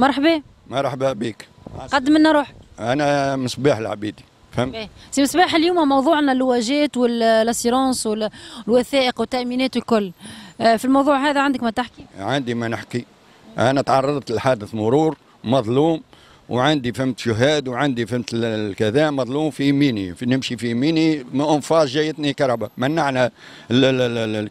مرحبا مرحبا بك قد منا روحك انا مصباح العبيدي فهمت سي مصباح اليوم موضوعنا الواجات والاسيرونس والوثائق والتامينات الكل آه، في الموضوع هذا عندك ما تحكي عندي ما نحكي انا تعرضت لحادث مرور مظلوم وعندي فهمت شهاد وعندي فهمت الكذا مظلوم في يميني نمشي في يميني اون فاس جايتني كهرباء منعنا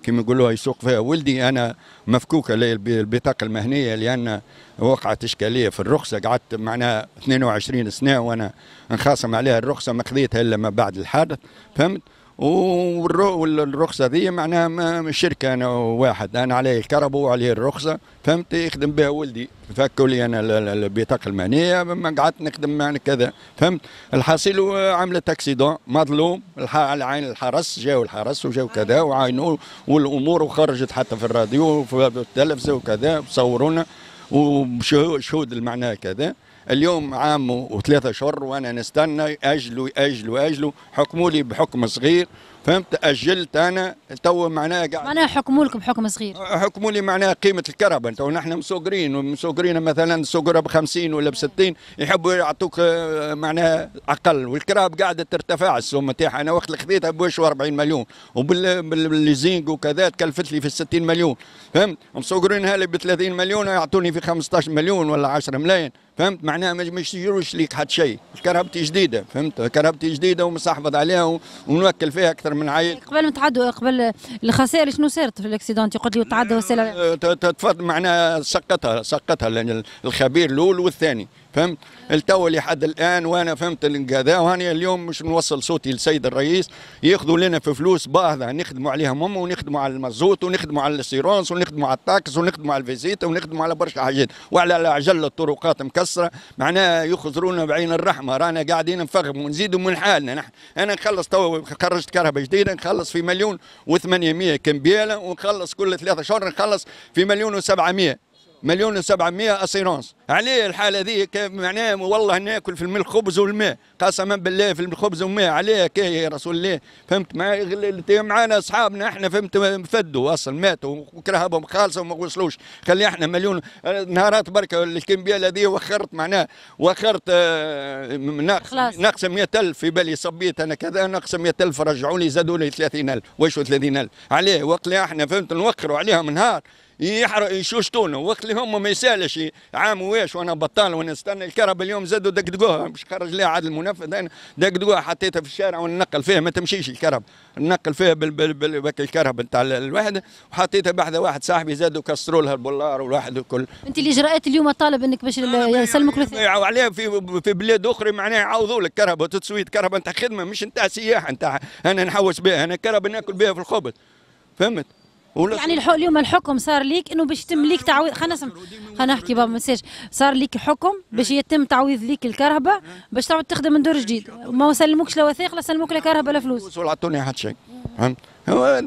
كيما يقولوها يسوق فيها ولدي انا مفكوكه البطاقه المهنيه لان وقعت اشكاليه في الرخصه قعدت معناها 22 سنه وانا نخاصم عليها الرخصه ما خذيتها الا ما بعد الحادث فهمت والرخصه دي معناها شركه انا واحد انا عليه الكهرباء وعليه الرخصه فهمت يخدم بها ولدي فكوا لي انا البطاقه المهنيه ما قعدت نخدم معنا كذا فهمت الحاصل عملت اكسيدون مظلوم على عين الحرس جاو الحرس وجاو كذا وعاينوا والامور وخرجت حتى في الراديو وفي التلفزه وكذا وصورونا وشهود المعنى كذا اليوم عام وثلاثة اشهر وانا نستنى اجلوا اجلوا اجلوا حكموا لي بحكم صغير فهمت اجلت انا تو معناها قاعد معناها حكموا لكم حكم صغير حكموا لي معناها قيمه الكهرباء تو نحن مسوقرين ومسوقرين مثلا سوقره ب 50 ولا ب 60 يحبوا يعطوك آه، معناها اقل والكراب قاعده ترتفع السوم تاعها انا وقت اللي خذيتها ب 40 مليون وبالليزينغ وكذا تكلفت لي في 60 مليون فهمت مسوقرينها لي ب 30 مليون ويعطوني في 15 مليون ولا 10 ملايين فهمت معناها ما يشتروش ليك حتى شيء كرهبتي جديده فهمت كرهبتي جديده ومستحفظ عليها ونوكل فيها اكثر اكثر من عيل إيه، قبل ما تعدوا قبل الخسائر شنو صارت في الاكسيدونت قلت لي تعدوا آه، وسيله تفضل معناها سقطها سقطها الخبير الاول والثاني فهمت التوا لحد الان وانا فهمت كذا وهاني اليوم مش نوصل صوتي للسيد الرئيس ياخذوا لنا في فلوس باهظه نخدموا عليها هم ونخدموا على المازوت ونخدموا على السيرونس ونخدموا على التاكس ونخدموا على الفيزيتا ونخدموا على برشا حاجات وعلى العجل الطرقات مكسره معناها يخزرونا بعين الرحمه رانا قاعدين نفغم ونزيدوا من حالنا نحن انا نخلص تو خرجت كهرباء جديده نخلص في مليون و800 كمبياله ونخلص كل ثلاثة شهور نخلص في مليون و700 مليون و700 اسيرونس عليه يعني الحاله هذيك معناه والله ناكل في الخبز والماء قسما بالله في الخبز والماء عليه كي يا رسول الله فهمت معانا اصحابنا احنا فهمت فدوا اصلا ماتوا وكرهبهم خالصه وما وصلوش خلي احنا مليون آه، نهارات بركه الكمبيال هذه وخرت معناه وخرت اه نقص 100000 في بالي صبيت انا كذا نقص 100000 رجعوا لي زادوا لي 30000 واش 30000 عليه وقت احنا فهمت نوخروا عليهم نهار يحرق يشوشتونا وقت اللي هم ما يسالش عام واش وانا بطال وانا استنى الكهرباء اليوم زادوا دقدقوها مش خرج لها عاد المنفذ انا دقدقوها حطيتها في الشارع وننقل فيها ما تمشيش الكهرباء ننقل فيها بالباك الكهرباء نتاع الوحده وحطيتها بعد واحد صاحبي زادوا كسروا لها البولار والواحد الكل انت الاجراءات اليوم طالب انك باش يسلمك يضيعوا عليها في في بلاد اخرى معناها يعوضوا لك كهرباء تسويت كهرباء نتاع خدمه مش نتاع سياحه نتاع انا نحوس بها انا كهرباء ناكل بها في الخبز فهمت يعني الحق اليوم الحكم صار ليك انه باش يتم ليك تعويض خلينا نسمع خلينا نحكي بابا ما صار ليك حكم باش يتم تعويض ليك الكهرباء باش تعود تخدم من دور جديد ما سلموكش لا وثيق لا سلموك لا كهرباء لا فلوس ولا عطوني حتى شيء فهمت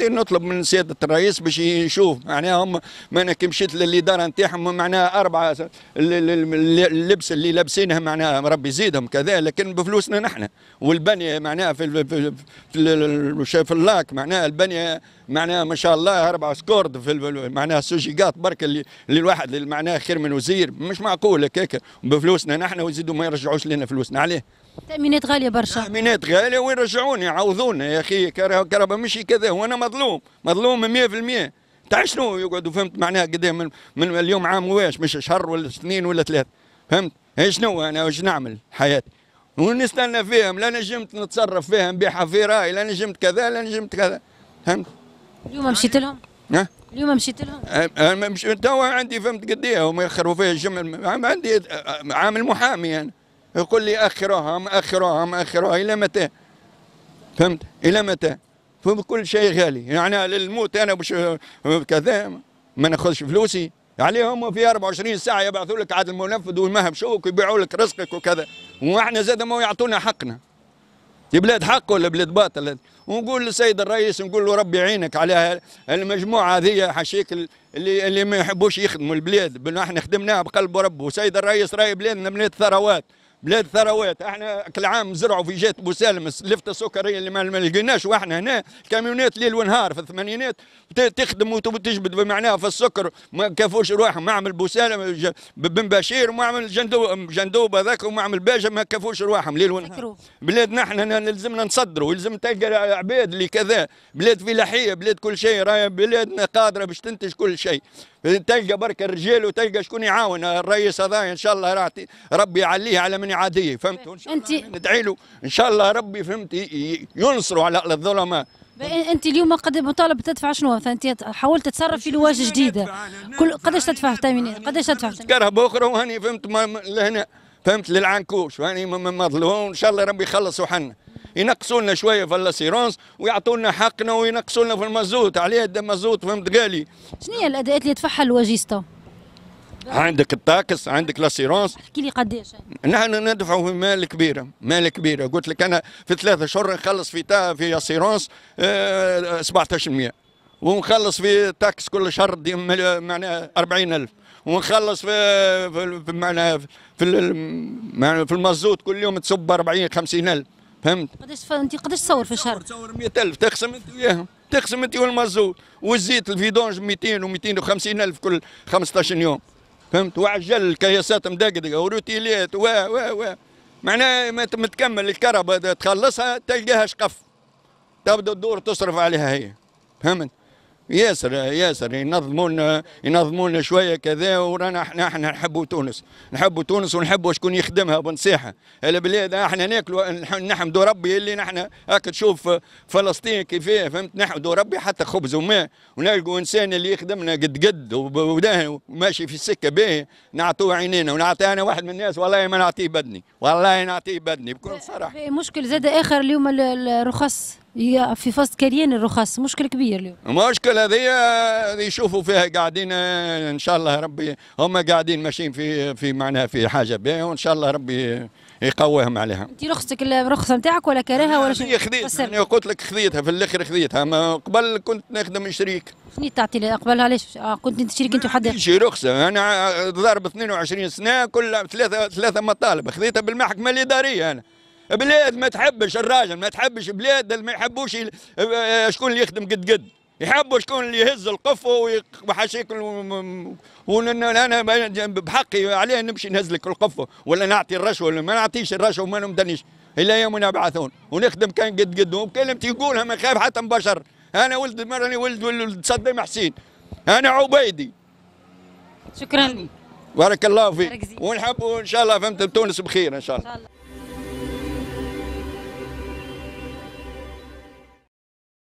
نطلب من سياده الرئيس باش يشوف معناها يعني هم ما كي مشيت للاداره نتاعهم معناها اربعه اللبس اللي لابسينها معناها ربي يزيدهم كذا لكن بفلوسنا نحن والبنيه معناها في في, في, في اللاك معناها البنيه معناها ما شاء الله اربعه سكورد في معناها سوجيكات برك اللي للواحد معناها خير من وزير مش معقول هكاك بفلوسنا نحن ويزيدوا ما يرجعوش لنا فلوسنا عليه تامينات غاليه برشا تامينات غاليه رجعوني يعوضونا يا اخي كهرباء مشي كذا وانا مظلوم مظلوم 100% تاع شنو يقعدوا فهمت معناها قد من, من اليوم عام واش مش شهر ولا سنين ولا ثلاث فهمت ايش شنو انا واش نعمل حياتي ونستنى فيهم لا نجمت نتصرف فيها نبيعها في راي لا نجمت كذا لا نجمت كذا فهمت اليوم مشيت لهم ها اليوم مشيت لهم أه مش توا عندي فهمت قد ايه هم يخروا فيها الجمل عندي آه، آه، عامل محامي انا يعني. يقول لي أخروها مأخروها مأخروها إلى متى فهمت إلى متى فكل شيء غالي يعني للموت أنا بش كذا ما ناخذش فلوسي عليهم في 24 ساعة يبعثوا لك عاد المنفذ والمهم شوك ويبيعوا لك رزقك وكذا واحنا زاد ما يعطونا حقنا دي بلاد حق ولا بلاد باطل ونقول للسيد الرئيس نقول له ربي يعينك على المجموعه هذه حشيك اللي اللي ما يحبوش يخدموا البلاد احنا خدمناها بقلب رب، وسيد الرئيس راي بلادنا بلاد ثروات بلاد ثروات احنا كل عام زرعوا في جهه بوسالمس اللفته السكريه اللي ما لقيناش واحنا هنا كاميونات ليل ونهار في الثمانينات تخدم وتجبد بمعناها في السكر ما كافوش روحهم معمل بوسالم بن بشير ومعمل جندوب جندوب هذاك ومعمل باجه ما كافوش رواحهم ليل ونهار بلادنا احنا لازمنا نصدروا ولازم تلقى عباد اللي كذا بلاد فلاحيه بلاد كل شيء راهي بلادنا قادره باش تنتج كل شيء تلقى برك الرجال وتلقى شكون يعاون الرئيس هذا ان شاء الله راح ربي يعليه على من يعاديه فهمت ان شاء الله ندعي له ان شاء الله ربي فهمت ينصروا على الظلمة انت اليوم قد مطالب تدفع شنو انت حاولت تتصرف في لواجه جديده كل قداش تدفع تامينات قداش تدفع كره اخرى وهاني فهمت لهنا فهمت للعنكوش وهاني مظلوم ان شاء الله ربي يخلصوا حنا ينقصوا لنا شويه في لاسيرونس ويعطوا لنا حقنا وينقصوا لنا في المازوت عليه مازوت فهمت قالي شنو هي الاداءات اللي يدفعها الواجيستا عندك التاكس عندك لاسيرونس احكي لي قداش نحن ندفعوا في مال كبيره مال كبيره قلت لك انا في ثلاثة اشهر نخلص في تا في اسيرونس أه 17% ونخلص في تاكس كل شهر معناها 40000 ونخلص في في معناها في, في, في المازوت كل يوم تصب 40 50000 فهمت قداش انت قداش تصور في الشهر تصور 100000 تقسم انت وياهم تقسم انت والمازوت والزيت الفيدونج 200 و250 الف كل 15 يوم فهمت وعجل الكياسات مدقدقه وروتيليات و و و معناها ما تكمل الكهرباء تخلصها تلقاها شقف تبدا الدور تصرف عليها هي فهمت ياسر ياسر ينظموا لنا ينظموا لنا شويه كذا ورانا احنا احنا نحبوا تونس نحبوا تونس ونحبوا شكون يخدمها بنصيحه البلاد احنا ناكلوا نحمدوا ربي اللي نحن هاك تشوف فلسطين كيفاه فهمت نحمدوا ربي حتى خبز وماء ونلقوا انسان اللي يخدمنا قد قد وماشي في السكه باهي نعطوه عينينا ونعطي انا واحد من الناس والله ما نعطيه بدني والله نعطيه بدني بكل صراحه مشكل زاد اخر اليوم الرخص في فصل كريان الرخص مشكل كبير اليوم مشكله هذه آه، يشوفوا فيها قاعدين آه، ان شاء الله ربي هم قاعدين ماشيين في في معناها في حاجه بها وان شاء الله ربي يقويهم عليها. انت رخصتك الرخصه نتاعك ولا كراها ولا شنو؟ خذيت يعني قلت لك خذيتها في الاخر خذيتها ما قبل كنت نخدم شريك. شنو تعطي قبلها ليش آه، كنت انت شريك انت وحدك؟ شي رخصه انا ضارب 22 سنه كل ثلاثه ثلاثه مطالب خذيتها بالمحكمه الاداريه انا. بلاد ما تحبش الراجل ما تحبش بلاد ما يحبوش شكون اللي يخدم قد قد. يحبوا شكون اللي يهز القفه وحاشيك وانا بحقي عليه نمشي نهز لك القفه ولا نعطي الرشوه ولا ما نعطيش الرشوه وما نمدنيش الى يوم يبعثون ونخدم كان قد قد وكلمتي نقولها ما خايف حتى من بشر انا ولد مرني ولد ولد صدام حسين انا عبيدي شكرا لك بارك الله فيك ونحب ان شاء الله فهمت تونس بخير ان شاء الله, إن شاء الله.